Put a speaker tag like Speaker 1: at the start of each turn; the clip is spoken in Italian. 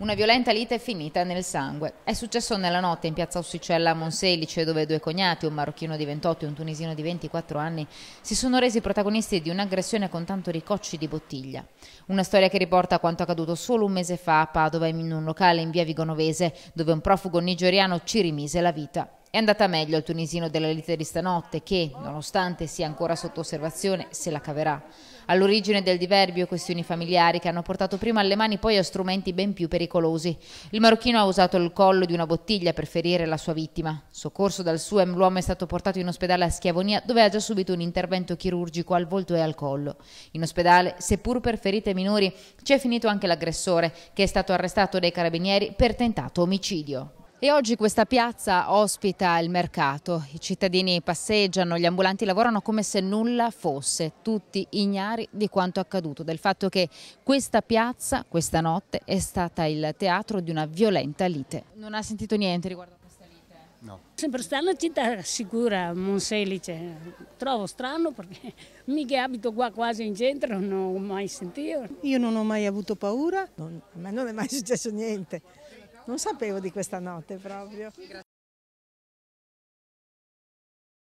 Speaker 1: Una violenta lite è finita nel sangue. È successo nella notte in piazza Ossicella a Monselice, dove due cognati, un marocchino di 28 e un tunisino di 24 anni, si sono resi protagonisti di un'aggressione con tanto ricocci di bottiglia. Una storia che riporta quanto accaduto solo un mese fa a Padova in un locale in via Vigonovese, dove un profugo nigeriano ci rimise la vita. È andata meglio al tunisino dell'elite di stanotte che, nonostante sia ancora sotto osservazione, se la caverà. All'origine del diverbio questioni familiari che hanno portato prima alle mani poi a strumenti ben più pericolosi. Il marocchino ha usato il collo di una bottiglia per ferire la sua vittima. Soccorso dal SUEM, l'uomo è stato portato in ospedale a Schiavonia dove ha già subito un intervento chirurgico al volto e al collo. In ospedale, seppur per ferite minori, ci è finito anche l'aggressore che è stato arrestato dai carabinieri per tentato omicidio. E oggi questa piazza ospita il mercato, i cittadini passeggiano, gli ambulanti lavorano come se nulla fosse, tutti ignari di quanto accaduto, del fatto che questa piazza questa notte è stata il teatro di una violenta lite. Non ha sentito niente riguardo a questa lite?
Speaker 2: No. Sempre strana città sicura, Monselice, cioè, trovo strano perché mica abito qua quasi in centro, non ho mai sentito. Io non ho mai avuto paura, non, me non è mai successo niente non sapevo di questa notte proprio.